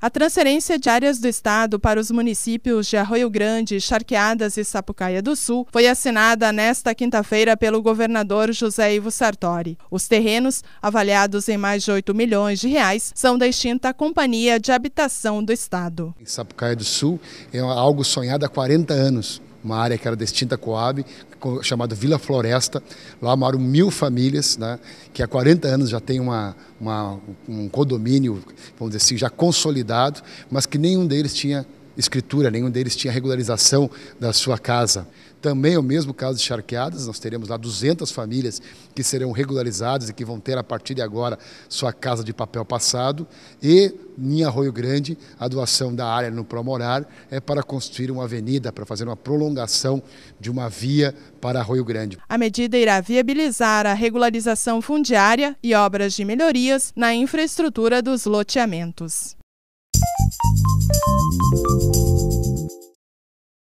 A transferência de áreas do Estado para os municípios de Arroio Grande, Charqueadas e Sapucaia do Sul foi assinada nesta quinta-feira pelo governador José Ivo Sartori. Os terrenos, avaliados em mais de 8 milhões de reais, são da extinta Companhia de Habitação do Estado. Sapucaia do Sul é algo sonhado há 40 anos uma área que era destinta à Coab, chamada Vila Floresta. Lá moram mil famílias, né, que há 40 anos já tem uma, uma, um condomínio, vamos dizer assim, já consolidado, mas que nenhum deles tinha escritura, nenhum deles tinha regularização da sua casa. Também é o mesmo caso de charqueadas, nós teremos lá 200 famílias que serão regularizadas e que vão ter a partir de agora sua casa de papel passado. E em Arroio Grande, a doação da área no Promorar é para construir uma avenida, para fazer uma prolongação de uma via para Arroio Grande. A medida irá viabilizar a regularização fundiária e obras de melhorias na infraestrutura dos loteamentos. Thank you.